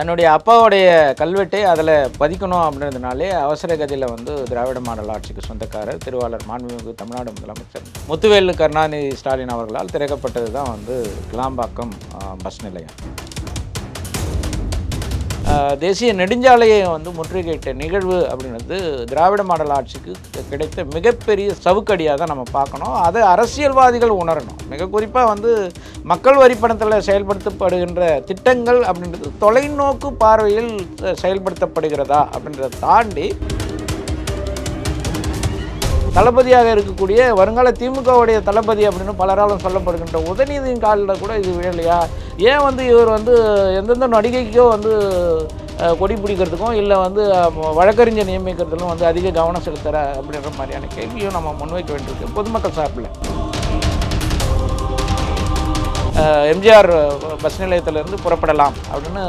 தன்னுடைய அப்பாவுடைய கல்வெட்டை அதில் பதிக்கணும் அப்படின்றதுனாலே அவசர கதியில் வந்து திராவிட மாடல் ஆட்சிக்கு சொந்தக்காரர் திருவாளர் மாண்புமிகு தமிழ்நாடு முதலமைச்சர் முத்துவேலு கருணாநிதி ஸ்டாலின் அவர்களால் திறக்கப்பட்டது தான் வந்து கிளாம்பாக்கம் பஸ் நிலையம் தேசிய நெடுஞ்சாலையை வந்து முற்றுகையிட்ட நிகழ்வு அப்படின்றது திராவிட மாடல் ஆட்சிக்கு கிடைத்த மிகப்பெரிய சவுக்கடியாக தான் நம்ம பார்க்கணும் அதை அரசியல்வாதிகள் உணரணும் மிக குறிப்பாக வந்து மக்கள் வரி பணத்தில் செயல்படுத்தப்படுகின்ற திட்டங்கள் அப்படின்றது தொலைநோக்கு பார்வையில் செயல்படுத்தப்படுகிறதா அப்படின்றத தாண்டி தளபதியாக இருக்கக்கூடிய வருங்கால திமுகவுடைய தளபதி அப்படின்னு பலராலும் சொல்லப்படுகின்ற உதயநிதியின் காலில் கூட இது விழலையா ஏன் வந்து இவர் வந்து எந்தெந்த நடிகைக்கோ வந்து கொடி பிடிக்கிறதுக்கும் இல்லை வந்து வழக்கறிஞர் நியமிக்கிறதுலும் வந்து அதிக கவனம் செலுத்துகிற அப்படின்ற மாதிரியான கேள்வியும் நம்ம முன்வைக்க வேண்டியிருக்கு பொதுமக்கள் சார்பில் எம்ஜிஆர் பஸ் நிலையத்திலேருந்து புறப்படலாம் அப்படின்னு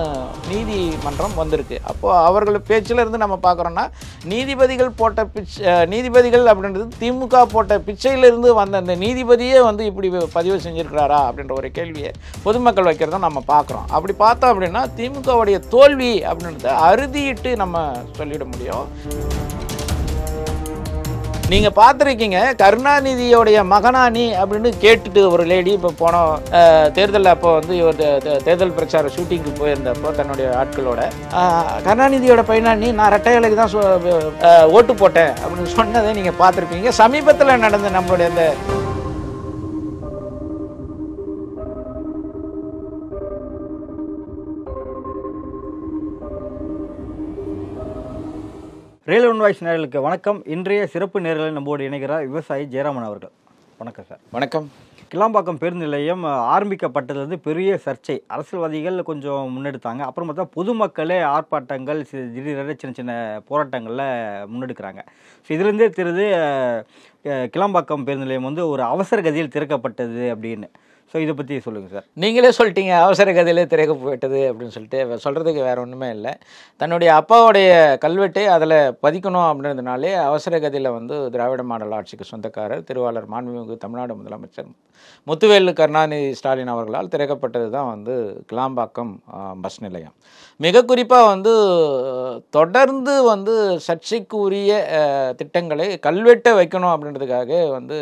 நீதிமன்றம் வந்திருக்கு அப்போது அவர்கள் பேச்சிலிருந்து நம்ம பார்க்குறோன்னா நீதிபதிகள் போட்ட பிச் நீதிபதிகள் அப்படின்றது திமுக போட்ட பிச்சையிலிருந்து வந்த அந்த நீதிபதியே வந்து இப்படி பதிவு செஞ்சுருக்கிறாரா அப்படின்ற ஒரு கேள்வியை பொதுமக்கள் வைக்கிறத நம்ம பார்க்குறோம் அப்படி பார்த்தோம் அப்படின்னா திமுகவுடைய தோல்வி அப்படின்றத அறுதியிட்டு நம்ம சொல்லிட முடியும் நீங்கள் பார்த்துருக்கீங்க கருணாநிதியோடைய மகனானி அப்படின்னு கேட்டுட்டு ஒரு லேடி இப்போ போன தேர்தலில் அப்போ வந்து இவர் தேர்தல் பிரச்சார ஷூட்டிங்க்கு போயிருந்தப்போ தன்னுடைய ஆட்களோட கருணாநிதியோட நீ நான் ரெட்டையலைக்கு தான் ஓட்டு போட்டேன் அப்படின்னு சொன்னதை நீங்கள் பார்த்துருப்பீங்க சமீபத்தில் நடந்த நம்மளுடைய அந்த ரயில் ஒன் வாய்ஸ் நேரலுக்கு வணக்கம் இன்றைய சிறப்பு நேரலை நம்மோடு இணைகிறார் விவசாயி ஜெயராமன் அவர்கள் வணக்கம் சார் வணக்கம் கிளாம்பாக்கம் பேருந்து நிலையம் ஆரம்பிக்கப்பட்டதுலேருந்து பெரிய சர்ச்சை அரசியல்வாதிகள் கொஞ்சம் முன்னெடுத்தாங்க அப்புறம் பார்த்தா பொதுமக்களே ஆர்ப்பாட்டங்கள் திடீரென சின்ன சின்ன போராட்டங்களில் முன்னெடுக்கிறாங்க ஸோ இதுலேருந்தே தெரியுது கிளாம்பாக்கம் பேருந்து நிலையம் வந்து ஒரு அவசர கதியில் திறக்கப்பட்டது அப்படின்னு ஸோ இதை பற்றி சொல்லுங்கள் சார் நீங்களே சொல்லிட்டீங்க அவசர கதையிலே திரைக்கு போயிட்டது அப்படின்னு சொல்லிட்டு சொல்கிறதுக்கு வேறு ஒன்றுமே இல்லை தன்னுடைய அப்பாவுடைய கல்வெட்டை அதில் பதிக்கணும் அப்படின்றதுனாலே அவசர கதையில் வந்து திராவிட மாடல் ஆட்சிக்கு சொந்தக்காரர் திருவாளர் மாண்புமிகு தமிழ்நாடு முதலமைச்சர் முத்துவேலு கருணாநிதி ஸ்டாலின் அவர்களால் திறக்கப்பட்டது தான் வந்து கிளாம்பாக்கம் பஸ் நிலையம் மிக குறிப்பாக வந்து தொடர்ந்து வந்து சர்ச்சைக்குரிய திட்டங்களை கல்வெட்டை வைக்கணும் அப்படின்றதுக்காக வந்து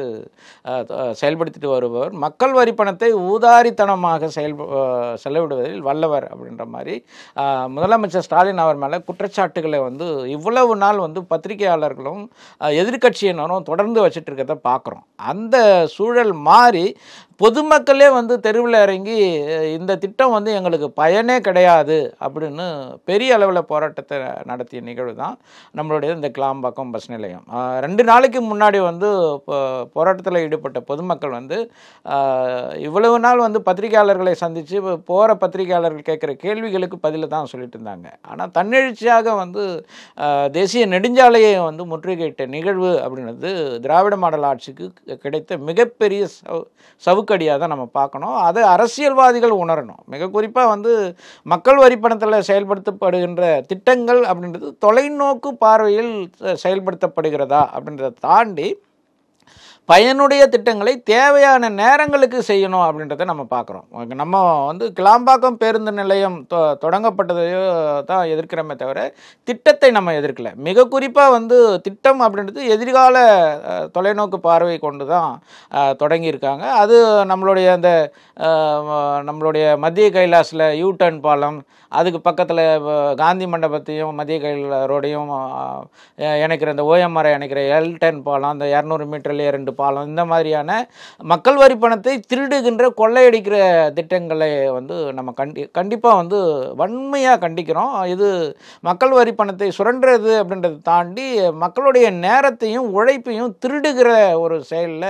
செயல்படுத்திட்டு வருபவர் மக்கள் வரி பணத்தை பணத்தை ஊதாரித்தனமாக செயல் செலவிடுவதில் வல்லவர் அப்படின்ற மாதிரி முதலமைச்சர் ஸ்டாலின் அவர் மேலே குற்றச்சாட்டுகளை வந்து இவ்வளவு நாள் வந்து பத்திரிகையாளர்களும் எதிர்கட்சியினரும் தொடர்ந்து வச்சுட்டு இருக்கிறத பார்க்குறோம் அந்த சூழல் மாறி பொதுமக்களே வந்து தெருவில் இறங்கி இந்த திட்டம் வந்து எங்களுக்கு பயனே கிடையாது அப்படின்னு பெரிய அளவில் போராட்டத்தை நடத்திய நிகழ்வு தான் நம்மளுடைய இந்த கிளாம்பாக்கம் பஸ் நிலையம் ரெண்டு நாளைக்கு முன்னாடி வந்து போராட்டத்தில் ஈடுபட்ட பொதுமக்கள் வந்து இவ்வளவு நாள் வந்து பத்திரிகையாளர்களை சந்தித்து போகிற பத்திரிகையாளர்கள் கேட்குற கேள்விகளுக்கு பதில் தான் சொல்லிட்டு இருந்தாங்க ஆனால் தன்னெழுச்சியாக வந்து தேசிய நெடுஞ்சாலையை வந்து முற்றுகையிட்ட நிகழ்வு அப்படின்றது திராவிட மாடல் ஆட்சிக்கு கிடைத்த மிகப்பெரிய சவு நெருக்கடியாக தான் நம்ம பார்க்கணும் அது அரசியல்வாதிகள் உணரணும் மிக குறிப்பாக வந்து மக்கள் வரி பணத்தில் செயல்படுத்தப்படுகின்ற திட்டங்கள் அப்படின்றது தொலைநோக்கு பார்வையில் செயல்படுத்தப்படுகிறதா அப்படின்றத தாண்டி பயனுடைய திட்டங்களை தேவையான நேரங்களுக்கு செய்யணும் அப்படின்றத நம்ம பார்க்குறோம் நம்ம வந்து கிளாம்பாக்கம் பேருந்து நிலையம் தொ தொடங்கப்பட்டதையோ தான் எதிர்க்கிறோமே தவிர திட்டத்தை நம்ம எதிர்க்கலை மிக குறிப்பாக வந்து திட்டம் அப்படின்றது எதிர்கால தொலைநோக்கு பார்வை கொண்டு தான் தொடங்கியிருக்காங்க அது நம்மளுடைய அந்த நம்மளுடைய மத்திய கைலாஸில் யூ டர்ன் பாலம் அதுக்கு பக்கத்தில் காந்தி மண்டபத்தையும் மதிய கையில் ரோடையும் இணைக்கிற இந்த ஓஎம்ஆரை இணைக்கிற எல் டென் பாலம் அந்த இரநூறு மீட்டர்லேயே ரெண்டு பாலம் இந்த மாதிரியான மக்கள் வரி பணத்தை திருடுகின்ற கொள்ளையடிக்கிற திட்டங்களை வந்து நம்ம கண்டி கண்டிப்பாக வந்து வன்மையாக கண்டிக்கிறோம் இது மக்கள் வரி பணத்தை சுரண்டுறது அப்படின்றத தாண்டி மக்களுடைய நேரத்தையும் உழைப்பையும் திருடுகிற ஒரு செயலில்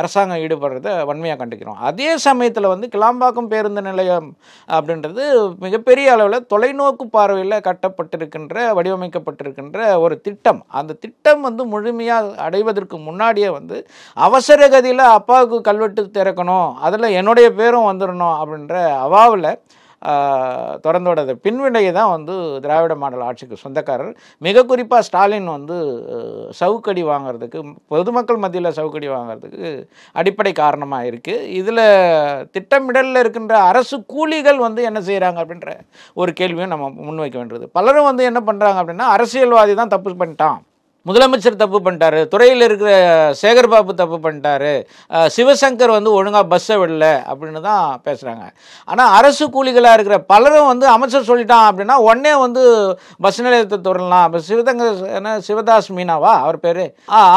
அரசாங்கம் ஈடுபடுறத வன்மையாக கண்டிக்கிறோம் அதே சமயத்தில் வந்து கிளாம்பாக்கம் பேருந்து நிலையம் அப்படின்றது மிகப்பெரிய அளவில் தொலைநோக்கு பார்வையில் கட்டப்பட்டிருக்கின்ற வடிவமைக்கப்பட்டிருக்கின்ற ஒரு திட்டம் அந்த திட்டம் வந்து முழுமையாக அடைவதற்கு முன்னாடியே வந்து அவசர கதியில் அப்பாவுக்கு கல்வெட்டு திறக்கணும் அதில் என்னுடைய பேரும் வந்துடணும் அப்படின்ற அவாவில் திறந்தோடது பின்விடையை தான் வந்து திராவிட மாடல் ஆட்சிக்கு சொந்தக்காரர் மிக குறிப்பாக ஸ்டாலின் வந்து சவுக்கடி வாங்கிறதுக்கு பொதுமக்கள் மத்தியில் சவுக்கடி வாங்கிறதுக்கு அடிப்படை காரணமாக இருக்குது இதில் திட்டமிடலில் இருக்கின்ற அரசு கூலிகள் வந்து என்ன செய்கிறாங்க அப்படின்ற ஒரு கேள்வியும் நம்ம முன்வைக்க வேண்டியது பலரும் வந்து என்ன பண்ணுறாங்க அப்படின்னா அரசியல்வாதி தான் தப்பு பண்ணிட்டான் முதலமைச்சர் தப்பு பண்ணிட்டாரு துறையில் இருக்கிற சேகர்பாபு தப்பு பண்ணிட்டாரு சிவசங்கர் வந்து ஒழுங்காக பஸ்ஸை விடல அப்படின்னு தான் பேசுகிறாங்க ஆனால் அரசு கூலிகளாக இருக்கிற பலரும் வந்து அமைச்சர் சொல்லிட்டான் அப்படின்னா உடனே வந்து பஸ் நிலையத்தை தொடரலாம் அப்போ சிவதங்கர் என்ன சிவதாஸ் மீனாவா அவர் பேர்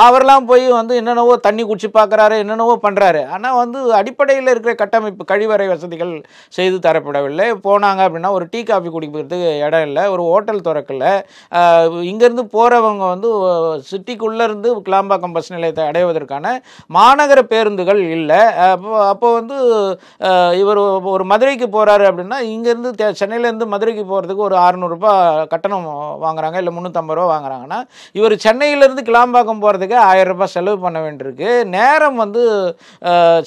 அவரெல்லாம் போய் வந்து என்னென்னவோ தண்ணி குடிச்சு பார்க்குறாரு என்னென்னவோ பண்ணுறாரு ஆனால் வந்து அடிப்படையில் இருக்கிற கட்டமைப்பு கழிவறை வசதிகள் செய்து தரப்படவில்லை போனாங்க அப்படின்னா ஒரு டீ காஃபி குடிக்கிறதுக்கு இடம் இல்லை ஒரு ஹோட்டல் திறக்கல இங்கேருந்து போகிறவங்க வந்து சிட்டிக்குள்ளேருந்து கிளாம்பாக்கம் பஸ் நிலையத்தை அடைவதற்கான மாநகர பேருந்துகள் இல்லை அப்போ அப்போ வந்து இவர் ஒரு மதுரைக்கு போகிறாரு அப்படின்னா இங்கேருந்து சென்னையிலேருந்து மதுரைக்கு போகிறதுக்கு ஒரு அறநூறுபா கட்டணம் வாங்குறாங்க இல்லை முந்நூற்றம்பது ரூபா வாங்குறாங்கன்னா இவர் சென்னையிலேருந்து கிளாம்பாக்கம் போகிறதுக்கு ஆயிரம் ரூபாய் செலவு பண்ண வேண்டியிருக்கு நேரம் வந்து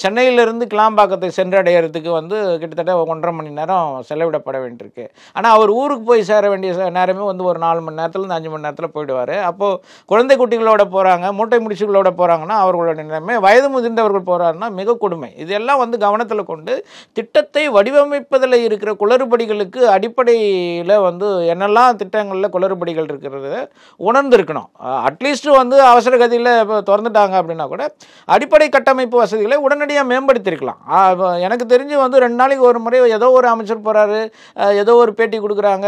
சென்னையிலேருந்து கிளாம்பாக்கத்தை சென்றடைகிறதுக்கு வந்து கிட்டத்தட்ட ஒன்றரை மணி நேரம் செலவிடப்பட வேண்டியிருக்கு ஆனால் அவர் ஊருக்கு போய் சேர வேண்டிய நேரமே வந்து ஒரு நாலு மணி நேரத்துலேருந்து அஞ்சு மணி நேரத்தில் போயிடுவார் அப்போது குழந்தை குட்டிகளோட போகிறாங்க மூட்டை முடிச்சுகளோட போகிறாங்கன்னா அவர்களோட நிலைமை வயது முதிர்ந்தவர்கள் போகிறாருன்னா மிக கொடுமை இதெல்லாம் வந்து கவனத்தில் கொண்டு திட்டத்தை வடிவமைப்பதில் இருக்கிற குளறுபடிகளுக்கு அடிப்படையில் வந்து என்னெல்லாம் திட்டங்களில் குளறுபடிகள் இருக்கிறது உணர்ந்திருக்கணும் அட்லீஸ்ட் வந்து அவசர கதியில் இப்போ திறந்துட்டாங்க அப்படின்னா கூட அடிப்படை கட்டமைப்பு வசதிகளை உடனடியாக மேம்படுத்தியிருக்கலாம் எனக்கு தெரிஞ்சு வந்து ரெண்டு நாளைக்கு ஒரு முறை ஏதோ ஒரு அமைச்சர் போகிறாரு ஏதோ ஒரு பேட்டி கொடுக்குறாங்க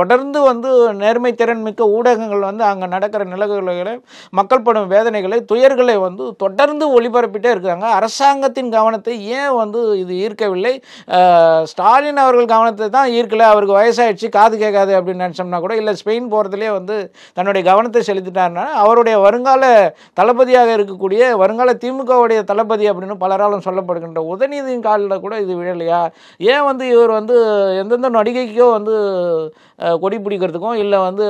தொடர்ந்து வந்து நேர்மை திறன் மிக்க ஊடகங்கள் வந்து அங்கே நடக்கிற நிலவுகளை மக்கள் படும் வேதனைகளை துயர்களை வந்து தொடர்ந்து ஒளிபரப்பிட்டே இருக்கிறாங்க அரசாங்கத்தின் கவனத்தை ஏன் வந்து இது ஈர்க்கவில்லை ஸ்டாலின் அவர்கள் கவனத்தை தான் ஈர்க்கலை அவருக்கு வயசாயிடுச்சு காது கேட்காது அப்படின்னு நினச்சோம்னா கூட இல்லை ஸ்பெயின் போகிறதுலே வந்து தன்னுடைய கவனத்தை செலுத்திட்டார்னா அவருடைய வருங்கால தளபதியாக இருக்கக்கூடிய வருங்கால திமுகவுடைய தளபதி அப்படின்னு பலராலும் சொல்லப்படுகின்ற உதயநிதியின் காலில் கூட இது விழலையா ஏன் வந்து இவர் வந்து எந்தெந்த நடிகைக்கோ வந்து கொடி பிடிக்கிறதுக்கும் இல்லை வந்து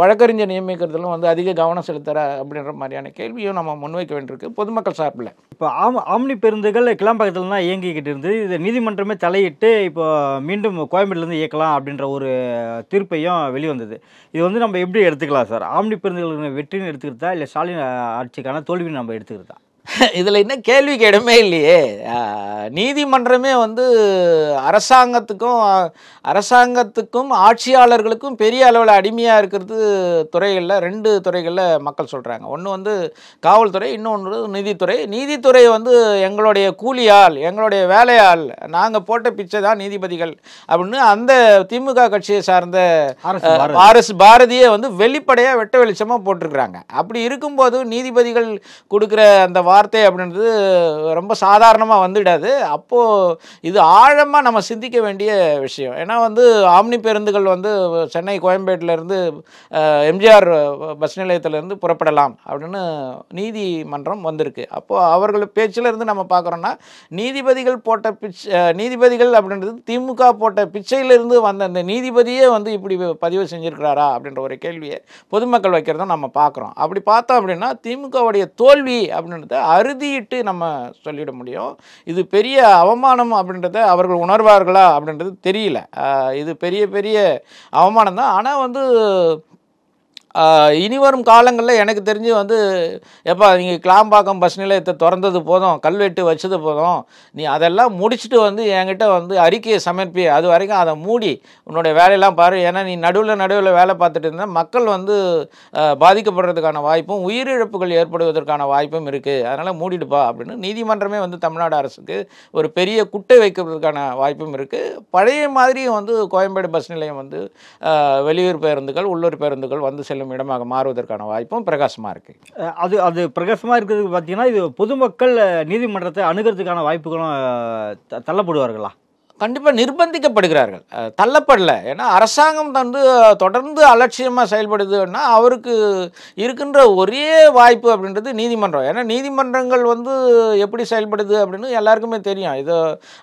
வழக்கறிஞர் நியமிக்கிறதுலும் வந்து அதிக அதிக கவனம் செலுத்துகிற அப்படின்ற மாதிரியான கேள்வியும் நம்ம முன்வைக்க வேண்டியிருக்கு பொதுமக்கள் சார்பில் இப்போ ஆம் ஆம்னி பேருந்துகள் கிளம்பாக்கத்தில் தான் இயங்கிக்கிட்டு இருந்து இது நீதிமன்றமே தலையிட்டு இப்போ மீண்டும் கோயம்பேட்டிலேருந்து இயக்கலாம் அப்படின்ற ஒரு தீர்ப்பையும் வெளிவந்தது இது வந்து நம்ம எப்படி எடுத்துக்கலாம் சார் ஆம்னி பேருந்துகளுக்கு வெற்றின்னு எடுத்துக்கிறதா இல்லை ஸ்டாலின் ஆட்சிக்கான தோல்வின்னு நம்ம எடுத்துக்கிறதா இதில் என்ன கேள்வி கேடமே இல்லையே நீதிமன்றமே வந்து அரசாங்கத்துக்கும் அரசாங்கத்துக்கும் ஆட்சியாளர்களுக்கும் பெரிய அளவில் அடிமையாக இருக்கிறது துறைகளில் ரெண்டு துறைகளில் மக்கள் சொல்கிறாங்க ஒன்று வந்து காவல்துறை இன்னொன்று நீதித்துறை நீதித்துறை வந்து எங்களுடைய கூலியால் எங்களுடைய வேலையால் நாங்கள் போட்ட பிச்சை தான் நீதிபதிகள் அப்படின்னு அந்த திமுக கட்சியை சார்ந்த ஆர்எஸ் பாரதியை வந்து வெளிப்படையாக வெட்ட வெளிச்சமாக போட்டிருக்கிறாங்க அப்படி இருக்கும்போது நீதிபதிகள் கொடுக்குற அந்த வார்த்தை அப்படின்றது ரொம்ப சாதாரணமாக வந்துவிடாது அப்போது இது ஆழமாக நம்ம சிந்திக்க வேண்டிய விஷயம் ஏன்னா வந்து ஆம்னி பேருந்துகள் வந்து சென்னை கோயம்பேட்டிலேருந்து எம்ஜிஆர் பஸ் நிலையத்திலேருந்து புறப்படலாம் அப்படின்னு நீதிமன்றம் வந்திருக்கு அப்போது அவர்கள் பேச்சிலேருந்து நம்ம பார்க்குறோன்னா நீதிபதிகள் போட்ட பிச் நீதிபதிகள் அப்படின்றது திமுக போட்ட பிச்சையிலிருந்து வந்த அந்த நீதிபதியே வந்து இப்படி பதிவு செஞ்சுருக்கிறாரா அப்படின்ற ஒரு கேள்வியை பொதுமக்கள் வைக்கிறதும் நம்ம பார்க்குறோம் அப்படி பார்த்தோம் அப்படின்னா திமுகவுடைய தோல்வி அப்படின்றத அறுதிட்டு நம்ம சொல்லிட முடியும் இது பெரிய அவமானம் அப்படின்றத அவர்கள் உணர்வார்களா அப்படின்றது தெரியல இது பெரிய பெரிய அவமானம் தான் ஆனால் வந்து இனிவரும் காலங்களில் எனக்கு தெரிஞ்சு வந்து எப்போ நீங்கள் கிளாம்பாக்கம் பஸ் நிலையத்தை திறந்தது போதும் கல்வெட்டு வச்சது போதும் நீ அதெல்லாம் முடிச்சுட்டு வந்து என்கிட்ட வந்து அறிக்கையை சமர்ப்பி அது வரைக்கும் அதை மூடி உன்னோடைய வேலையெல்லாம் பாரு ஏன்னா நீ நடுவில் நடுவில் வேலை பார்த்துட்டு இருந்தால் மக்கள் வந்து பாதிக்கப்படுறதுக்கான வாய்ப்பும் உயிரிழப்புகள் ஏற்படுவதற்கான வாய்ப்பும் இருக்குது அதனால் மூடிடுப்பா அப்படின்னு நீதிமன்றமே வந்து தமிழ்நாடு அரசுக்கு ஒரு பெரிய குட்டை வைக்கிறதுக்கான வாய்ப்பும் இருக்குது பழைய மாதிரியும் வந்து கோயம்பேடு பஸ் நிலையம் வந்து வெளியூர் பேருந்துகள் உள்ளூர் பேருந்துகள் வந்து செல் செல்லும் இடமாக மாறுவதற்கான வாய்ப்பும் பிரகாசமாக இருக்குது அது அது பிரகாசமாக இருக்கிறதுக்கு பார்த்தீங்கன்னா இது பொதுமக்கள் நீதிமன்றத்தை அணுகிறதுக்கான வாய்ப்புகளும் தள்ளப்படுவார்களா கண்டிப்பாக நிர்பந்திக்கப்படுகிறார்கள் தள்ளப்படல ஏன்னா அரசாங்கம் வந்து தொடர்ந்து அலட்சியமாக செயல்படுதுன்னா அவருக்கு இருக்கின்ற ஒரே வாய்ப்பு அப்படின்றது நீதிமன்றம் ஏன்னா நீதிமன்றங்கள் வந்து எப்படி செயல்படுது அப்படின்னு எல்லாருக்குமே தெரியும் இது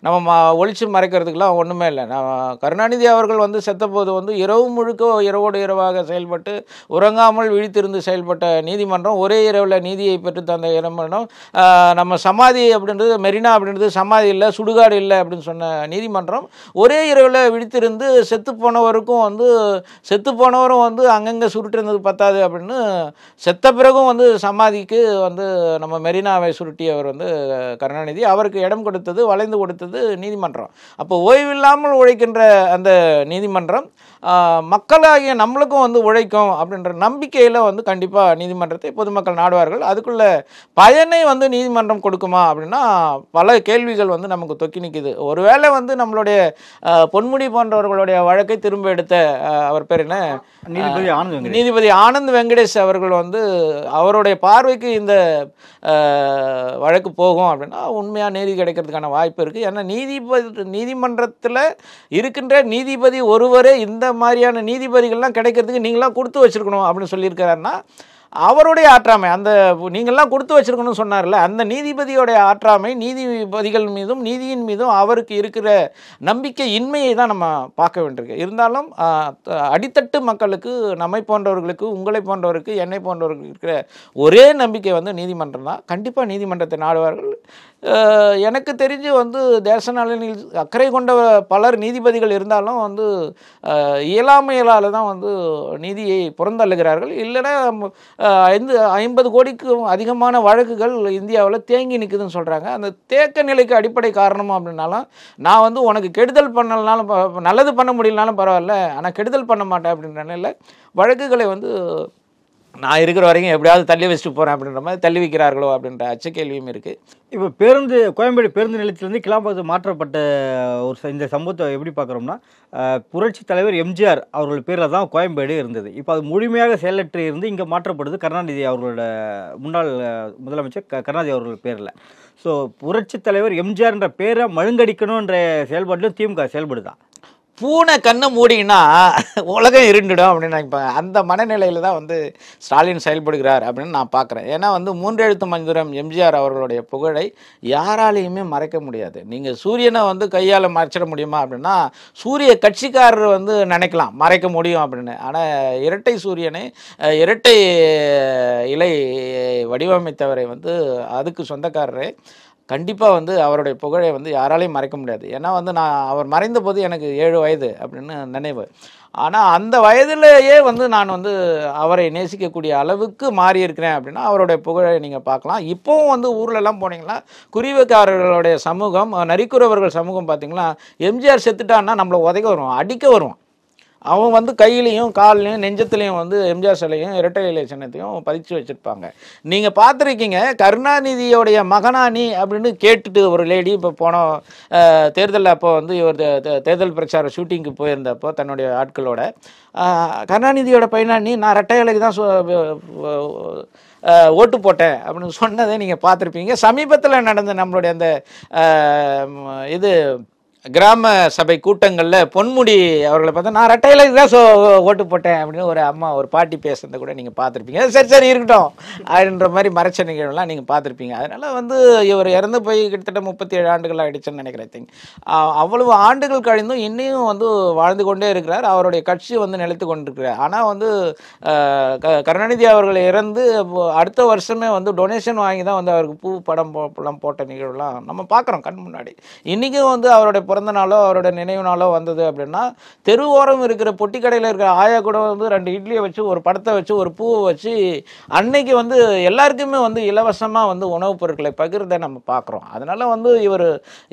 நம்ம ஒழிச்சு மறைக்கிறதுக்கெல்லாம் ஒன்றுமே இல்லை நம்ம கருணாநிதி அவர்கள் வந்து செத்தபோது வந்து இரவு முழுக்க இரவோடு இரவாக செயல்பட்டு உறங்காமல் விழித்திருந்து செயல்பட்ட நீதிமன்றம் ஒரே இரவில் நீதியை பெற்று தந்த இடம் நம்ம சமாதி அப்படின்றது மெரினா அப்படின்றது சமாதி இல்லை சுடுகாடு இல்லை அப்படின்னு சொன்ன நீதி நீதிமன்றம் ஒரே இரவில் விழித்திருந்து செத்துப்போனவருக்கும் வந்து செத்துப்போனவரும் வந்து அங்கங்கே சுருட்டிருந்தது பத்தாது அப்படின்னு செத்த பிறகும் வந்து சமாதிக்கு வந்து நம்ம மெரினாவை சுருட்டியவர் வந்து கருணாநிதி அவருக்கு இடம் கொடுத்தது வளைந்து கொடுத்தது நீதிமன்றம் அப்போ ஓய்வில்லாமல் உழைக்கின்ற அந்த நீதிமன்றம் மக்களாகிய நம்மளுக்கும் வந்து உழைக்கும் அப்படின்ற நம்பிக்கையில் வந்து கண்டிப்பாக நீதிமன்றத்தை பொதுமக்கள் நாடுவார்கள் அதுக்குள்ள பயனை வந்து நீதிமன்றம் கொடுக்குமா அப்படின்னா பல கேள்விகள் வந்து நமக்கு தொக்கி நிற்குது ஒருவேளை வந்து நம்மளுடைய பொன்முடி போன்றவர்களுடைய வழக்கை திரும்ப எடுத்த அவர் பேர் என்ன நீதிபதி ஆனந்த் நீதிபதி ஆனந்த் வெங்கடேஷ் அவர்கள் வந்து அவருடைய பார்வைக்கு இந்த வழக்கு போகும் அப்படின்னா உண்மையாக நீதி கிடைக்கிறதுக்கான வாய்ப்பு இருக்குது ஏன்னா நீதிபதி நீதிமன்றத்தில் இருக்கின்ற நீதிபதி ஒருவரே இந்த மாதிரியான நீதிபதிகள்லாம் கிடைக்கிறதுக்கு நீங்களாம் கொடுத்து வச்சுருக்கணும் அப்படின்னு சொல்லியிருக்கிறாருன்னா அவருடைய ஆற்றாமை அந்த நீங்கள்லாம் கொடுத்து வச்சுருக்கணும்னு சொன்னார்ல அந்த நீதிபதியோடைய ஆற்றாமை நீதிபதிகள் மீதும் நீதியின் மீதும் அவருக்கு இருக்கிற நம்பிக்கை இன்மையை தான் நம்ம பார்க்க வேண்டியிருக்கு இருந்தாலும் அடித்தட்டு மக்களுக்கு நம்மை போன்றவர்களுக்கு உங்களை போன்றவருக்கு என்னை போன்றவர்களுக்கு இருக்கிற ஒரே நம்பிக்கை வந்து நீதிமன்றம் தான் கண்டிப்பாக நீதிமன்றத்தை நாடுவார்கள் எனக்கு தெரிஞ்சு வந்து தேச நலனில் அக்கறை கொண்ட பலர் நீதிபதிகள் இருந்தாலும் வந்து இயலாமையலால் தான் வந்து நீதியை புறந்தள்ளுகிறார்கள் இல்லைன்னா ஐந்து ஐம்பது கோடிக்கும் அதிகமான வழக்குகள் இந்தியாவில் தேங்கி நிற்குதுன்னு சொல்கிறாங்க அந்த தேக்க நிலைக்கு அடிப்படை காரணம் அப்படின்னாலும் நான் வந்து உனக்கு கெடுதல் பண்ணலனாலும் நல்லது பண்ண முடியலனாலும் பரவாயில்ல ஆனால் கெடுதல் பண்ண மாட்டேன் அப்படின்ற நிலையில் வழக்குகளை வந்து நான் இருக்கிற வரைக்கும் எப்படியாவது தள்ளி வச்சுட்டு போகிறேன் அப்படின்ற மாதிரி தள்ளி வைக்கிறார்களோ அப்படின்ற கேள்வியும் இருக்குது இப்போ பேருந்து கோயம்பேடு பேருந்து நிலையத்திலேருந்து கிளாம்பகத்து மாற்றப்பட்ட ஒரு இந்த சம்பவத்தை எப்படி பார்க்குறோம்னா புரட்சி தலைவர் எம்ஜிஆர் அவர்கள் பேரில் தான் கோயம்பேடு இருந்தது இப்போ அது முழுமையாக செயலற்று இருந்து இங்கே மாற்றப்படுது கருணாநிதி அவர்களோட முன்னாள் முதலமைச்சர் கருணாநிதி அவர்கள் பேரில் ஸோ புரட்சி தலைவர் எம்ஜிஆர்ன்ற பேரை மழுங்கடிக்கணுன்ற செயல்பாட்டிலும் திமுக செயல்படுதான் பூனை கண்ணை மூடிங்கன்னா உலகம் இருண்டுடும் அப்படின்னு நினைப்பாங்க அந்த மனநிலையில் தான் வந்து ஸ்டாலின் செயல்படுகிறார் அப்படின்னு நான் பார்க்குறேன் ஏன்னா வந்து மூன்றெழுத்து மஞ்சுரம் எம்ஜிஆர் அவர்களுடைய புகழை யாராலையுமே மறைக்க முடியாது நீங்கள் சூரியனை வந்து கையால் மறைச்சிட முடியுமா அப்படின்னா சூரிய கட்சிக்காரர் வந்து நினைக்கலாம் மறைக்க முடியும் அப்படின்னு ஆனால் இரட்டை சூரியனை இரட்டை இலை வடிவமைத்தவரை வந்து அதுக்கு சொந்தக்காரரே கண்டிப்பாக வந்து அவருடைய புகழை வந்து யாராலையும் மறைக்க முடியாது ஏன்னா வந்து நான் அவர் மறைந்த போது எனக்கு ஏழு வயது அப்படின்னு நினைவு ஆனால் அந்த வயதிலேயே வந்து நான் வந்து அவரை நேசிக்கக்கூடிய அளவுக்கு மாறி இருக்கிறேன் அப்படின்னா அவருடைய புகழை நீங்கள் பார்க்கலாம் இப்போவும் வந்து ஊர்லலாம் போனீங்கன்னா குருவிக்காரர்களுடைய சமூகம் நரிக்குறவர்கள் சமூகம் பார்த்திங்கன்னா எம்ஜிஆர் செத்துட்டான்னா நம்மளை உதைக்க வருவோம் அடிக்க வருவோம் அவங்க வந்து கையிலையும் கால்லையும் நெஞ்சத்துலையும் வந்து எம்ஜிஆர் சிலையும் இரட்டை இலை சின்னத்தையும் பதிச்சு வச்சுருப்பாங்க நீங்கள் பார்த்துருக்கீங்க கருணாநிதியோடைய மகனானி அப்படின்னு கேட்டுட்டு ஒரு லேடி இப்போ போன தேர்தலில் அப்போ வந்து இவர் தேர்தல் பிரச்சார ஷூட்டிங்க்கு போயிருந்தப்போ தன்னுடைய ஆட்களோட கருணாநிதியோட பையனானி நான் இரட்டை இலைக்கு தான் ஓட்டு போட்டேன் அப்படின்னு சொன்னதை நீங்கள் பார்த்துருப்பீங்க சமீபத்தில் நடந்த நம்மளுடைய அந்த இது கிராம சபை கூட்டங்களில் பொன்முடி அவர்களை பார்த்தா நான் ரெட்டையில் இதுதான் ஸோ ஓட்டு போட்டேன் அப்படின்னு ஒரு அம்மா ஒரு பாட்டி பேசுறதை கூட நீங்கள் பார்த்துருப்பீங்க சரி சரி இருக்கட்டும் அப்படின்ற மாதிரி மறைச்ச நிகழ்வுலாம் நீங்கள் பார்த்துருப்பீங்க அதனால் வந்து இவர் இறந்து போய் கிட்டத்தட்ட முப்பத்தி ஏழு ஆண்டுகள் ஆகிடுச்சுன்னு நினைக்கிறேன் திங் அவ்வளவு ஆண்டுகள் கழிந்தும் இன்னையும் வந்து வாழ்ந்து கொண்டே இருக்கிறார் அவருடைய கட்சி வந்து நிலைத்து கொண்டிருக்கிறார் ஆனால் வந்து கருணாநிதி அவர்கள் இறந்து அடுத்த வருஷமே வந்து டொனேஷன் வாங்கி தான் வந்து அவருக்கு பூ படம் போட்ட நிகழ்வுலாம் நம்ம பார்க்குறோம் கண் முன்னாடி இன்றைக்கும் வந்து அவருடைய பிறந்த நாளோ அவரோட நினைவு நாளோ வந்தது அப்படின்னா தெருவோரம் இருக்கிற பொட்டி கடையில் இருக்கிற ஆயா கூட வந்து ரெண்டு இட்லியை வச்சு ஒரு படத்தை வச்சு ஒரு பூவை வச்சு அன்னைக்கு வந்து எல்லாருக்குமே வந்து இலவசமாக வந்து உணவுப் பொருட்களை பகிர்ந்த நம்ம பார்க்குறோம் அதனால் வந்து இவர்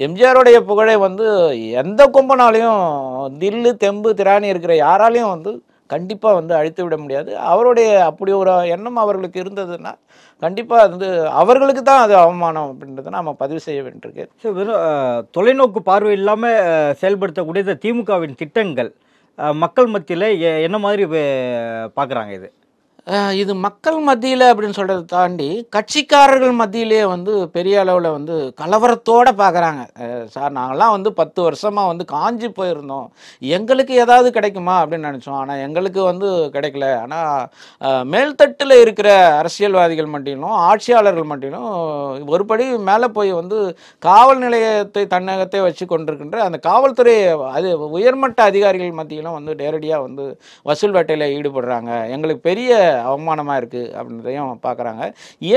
எம்ஜிஆருடைய புகழை வந்து எந்த கும்பனாலையும் தில்லு தெம்பு திராணி இருக்கிற யாராலையும் வந்து கண்டிப்பாக வந்து அழித்து விட முடியாது அவருடைய அப்படி ஒரு எண்ணம் அவர்களுக்கு இருந்ததுன்னா கண்டிப்பாக வந்து அவர்களுக்கு தான் அது அவமானம் அப்படின்றத நம்ம பதிவு செய்ய வேண்டியிருக்கு ஸோ வெறும் தொலைநோக்கு பார்வை இல்லாமல் செயல்படுத்தக்கூடிய திமுகவின் திட்டங்கள் மக்கள் மத்தியில் என்ன மாதிரி பார்க்குறாங்க இது இது மக்கள் மத்தியில் அப்படின்னு சொல்கிறத தாண்டி கட்சிக்காரர்கள் மத்தியிலே வந்து பெரிய அளவில் வந்து கலவரத்தோடு பார்க்குறாங்க சார் நாங்களாம் வந்து பத்து வருஷமாக வந்து காஞ்சி போயிருந்தோம் எங்களுக்கு ஏதாவது கிடைக்குமா அப்படின்னு நினச்சோம் ஆனால் எங்களுக்கு வந்து கிடைக்கல ஆனால் மேல்தட்டில் இருக்கிற அரசியல்வாதிகள் மட்டிலும் ஆட்சியாளர்கள் மட்டிலும் ஒருபடி மேலே போய் வந்து காவல் நிலையத்தை தன்னகத்தை வச்சு கொண்டிருக்கின்ற அந்த காவல்துறை அது உயர்மட்ட அதிகாரிகள் மத்தியிலும் வந்து நேரடியாக வந்து வசூல் வேட்டையில் ஈடுபடுறாங்க எங்களுக்கு பெரிய அவமானமாக இருக்குது அப்படின்றதையும் பார்க்குறாங்க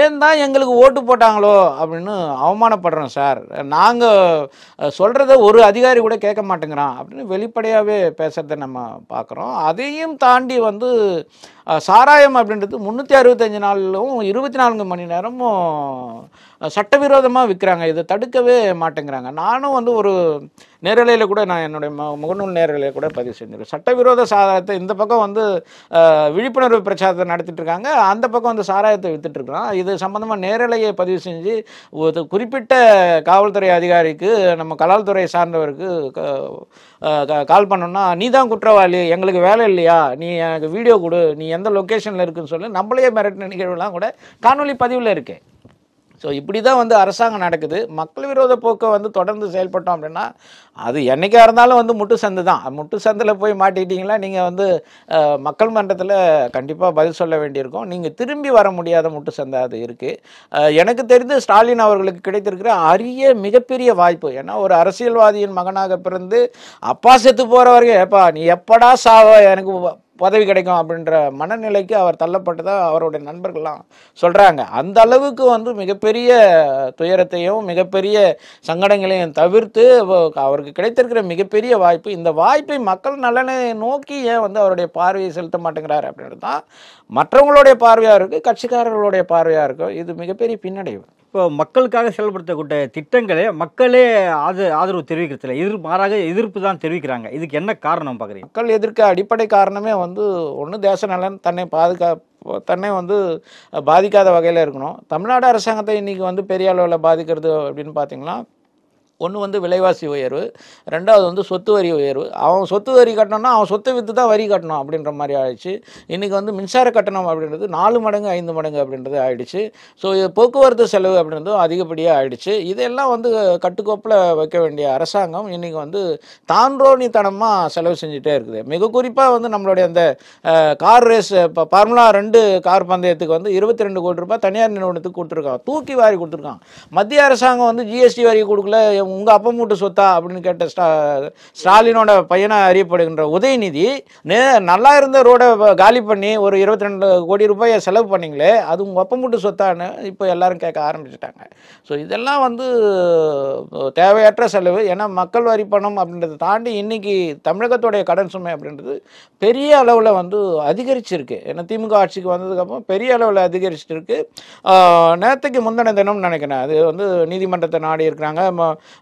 ஏன் தான் எங்களுக்கு ஓட்டு போட்டாங்களோ அப்படின்னு அவமானப்படுறோம் சார் நாங்கள் சொல்கிறத ஒரு அதிகாரி கூட கேட்க மாட்டேங்கிறான் அப்படின்னு வெளிப்படையாகவே பேசுகிறத நம்ம பார்க்குறோம் அதையும் தாண்டி வந்து சாராயம் அப்படின்றது முந்நூற்றி அறுபத்தஞ்சு நாளிலும் இருபத்தி நான்கு மணி நேரமும் சட்டவிரோதமாக விற்கிறாங்க இதை தடுக்கவே மாட்டேங்கிறாங்க நானும் வந்து ஒரு நேரலையில் கூட நான் என்னுடைய முகநூல் நேரலையில் கூட பதிவு செஞ்சிருக்கேன் சட்டவிரோத சாராயத்தை இந்த பக்கம் வந்து விழிப்புணர்வு பிரச்சாரத்தை நடத்திட்டு இருக்காங்க அந்த பக்கம் வந்து சாராயத்தை வித்துட்டு இது சம்மந்தமாக நேரலையை பதிவு செஞ்சு ஒரு குறிப்பிட்ட காவல்துறை அதிகாரிக்கு நம்ம கலால்துறை சார்ந்தவருக்கு கால் பண்ணோன்னா நீ தான் குற்றவாளி எங்களுக்கு வேலை இல்லையா நீ எனக்கு வீடியோ கொடு நீ எந்த லொக்கேஷனில் இருக்குன்னு சொல்லி நம்மளே மிரட்டின நிகழ்வுலாம் கூட காணொலி பதிவில் இருக்கேன் ஸோ இப்படி தான் வந்து அரசாங்கம் நடக்குது மக்கள் விரோத போக்கை வந்து தொடர்ந்து செயல்பட்டோம் அப்படின்னா அது என்றைக்காக இருந்தாலும் வந்து முட்டு சந்து தான் முட்டு சந்தில் போய் மாட்டிக்கிட்டிங்களா நீங்கள் வந்து மக்கள் மன்றத்தில் கண்டிப்பாக பதில் சொல்ல வேண்டியிருக்கும் நீங்கள் திரும்பி வர முடியாத முட்டு சந்தை அது இருக்குது எனக்கு தெரிந்து ஸ்டாலின் அவர்களுக்கு கிடைத்திருக்கிற அரிய மிகப்பெரிய வாய்ப்பு ஏன்னா ஒரு அரசியல்வாதியின் மகனாக பிறந்து அப்பா செத்து போகிற வரைக்கும் எப்பா நீ எப்படா சாவ எனக்கு பதவி கிடைக்கும் அப்படின்ற மனநிலைக்கு அவர் தள்ளப்பட்டதாக அவருடைய நண்பர்கள்லாம் சொல்கிறாங்க அந்த அளவுக்கு வந்து மிகப்பெரிய துயரத்தையும் மிகப்பெரிய சங்கடங்களையும் தவிர்த்து அவருக்கு கிடைத்திருக்கிற மிகப்பெரிய வாய்ப்பு இந்த வாய்ப்பை மக்கள் நலனை நோக்கி ஏன் வந்து அவருடைய பார்வையை செலுத்த மாட்டேங்கிறார் அப்படின்றது தான் மற்றவங்களுடைய பார்வையாக இருக்குது கட்சிக்காரர்களுடைய பார்வையாக இருக்கும் இது மிகப்பெரிய பின்னடைவு இப்போ மக்களுக்காக செயல்படுத்தக்கூடிய திட்டங்களே மக்களே ஆத ஆதரவு தெரிவிக்கிறதுல எதிர் மாறாக எதிர்ப்பு தான் தெரிவிக்கிறாங்க இதுக்கு என்ன காரணம் பார்க்குறீங்க மக்கள் எதிர்க்க அடிப்படை காரணமே வந்து ஒன்று தேச நலன் தன்னை பாதுகா தன்னை வந்து பாதிக்காத வகையில் இருக்கணும் தமிழ்நாடு அரசாங்கத்தை இன்றைக்கி வந்து பெரிய அளவில் பாதிக்கிறது அப்படின்னு பார்த்தீங்கன்னா ஒன்று வந்து விலைவாசி உயர்வு ரெண்டாவது வந்து சொத்து வரி உயர்வு அவன் சொத்து வரி கட்டணும்னா அவன் சொத்தை விற்று தான் வரி கட்டணும் அப்படின்ற மாதிரி ஆயிடுச்சு இன்றைக்கி வந்து மின்சார கட்டணம் அப்படின்றது நாலு மடங்கு ஐந்து மடங்கு அப்படின்றது ஆயிடுச்சு ஸோ போக்குவரத்து செலவு அப்படின்றதும் அதிகப்படியாக ஆயிடுச்சு இதெல்லாம் வந்து கட்டுக்கோப்பில் வைக்க வேண்டிய அரசாங்கம் இன்றைக்கி வந்து தான்றோணித்தனமாக செலவு செஞ்சுட்டே இருக்குது மிக குறிப்பாக வந்து நம்மளுடைய அந்த கார் ரேஸ் இப்போ ஃபார்முலா ரெண்டு கார் பந்தயத்துக்கு வந்து இருபத்தி ரெண்டு கோடி ரூபாய் தனியார் நிறுவனத்துக்கு கொடுத்துருக்கான் தூக்கி வாரி கொடுத்துருக்கான் மத்திய அரசாங்கம் வந்து ஜிஎஸ்டி வரி கொடுக்கல உங்கள் அப்பா மூட்டு சொத்தா அப்படின்னு கேட்ட ஸ்டா ஸ்டாலினோட பையனாக அறியப்படுகின்ற உதயநிதி நே நல்லா இருந்த ரோடை காலி பண்ணி ஒரு இருபத்தி ரெண்டு கோடி ரூபாயை செலவு பண்ணிங்களே அது உங்கள் அப்பா மூட்டு சொத்தான்னு இப்போ எல்லாரும் கேட்க ஆரம்பிச்சிட்டாங்க ஸோ இதெல்லாம் வந்து தேவையற்ற செலவு ஏன்னா மக்கள் வரி பணம் அப்படின்றத தாண்டி இன்னைக்கு தமிழகத்துடைய கடன் சுமை அப்படின்றது பெரிய அளவில் வந்து அதிகரிச்சிருக்கு ஏன்னா திமுக ஆட்சிக்கு வந்ததுக்கப்புறம் பெரிய அளவில் அதிகரிச்சிருக்கு நேரத்துக்கு முந்தின தினம் நினைக்கிறேன் அது வந்து நீதிமன்றத்தை நாடி இருக்கிறாங்க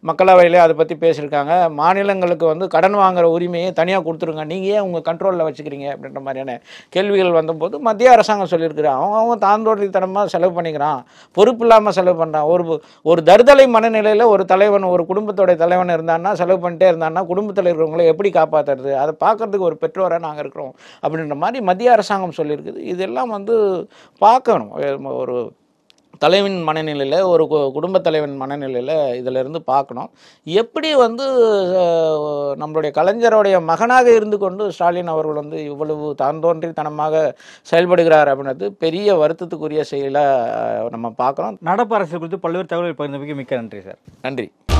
மக்களவையில் அதை பற்றி பேசியிருக்காங்க மாநிலங்களுக்கு வந்து கடன் வாங்குகிற உரிமையை தனியாக கொடுத்துருங்க நீங்கள் ஏன் உங்கள் கண்ட்ரோலில் வச்சுக்கிறீங்க அப்படின்ற மாதிரியான கேள்விகள் வந்தபோது மத்திய அரசாங்கம் சொல்லியிருக்கிறேன் அவங்க அவங்க தாந்தோட்டத்தனமாக செலவு பண்ணிக்கிறான் பொறுப்பு இல்லாமல் செலவு பண்ணுறான் ஒரு ஒரு தருதலை மனநிலையில் ஒரு தலைவன் ஒரு குடும்பத்தோடைய தலைவன் இருந்தான்னா செலவு பண்ணிட்டே இருந்தான்னா குடும்பத்தில் இருக்கிறவங்களை எப்படி காப்பாற்றுறது அதை பார்க்குறதுக்கு ஒரு பெற்றோராக நாங்கள் இருக்கிறோம் அப்படின்ற மாதிரி மத்திய அரசாங்கம் சொல்லியிருக்குது இதெல்லாம் வந்து பார்க்கணும் ஒரு தலைவன் மனநிலையில் ஒரு குடும்ப தலைவன் மனநிலையில் இதிலிருந்து பார்க்கணும் எப்படி வந்து நம்மளுடைய கலைஞருடைய மகனாக இருந்து கொண்டு ஸ்டாலின் அவர்கள் வந்து இவ்வளவு தந்தோன்றித்தனமாக செயல்படுகிறார் அப்படின்றது பெரிய வருத்தத்துக்குரிய செயலாக நம்ம பார்க்குறோம் நடப்பு அரசு குறித்து பல்வேறு தகவல்கள் பகிர்ந்தமைக்கு மிக்க நன்றி சார் நன்றி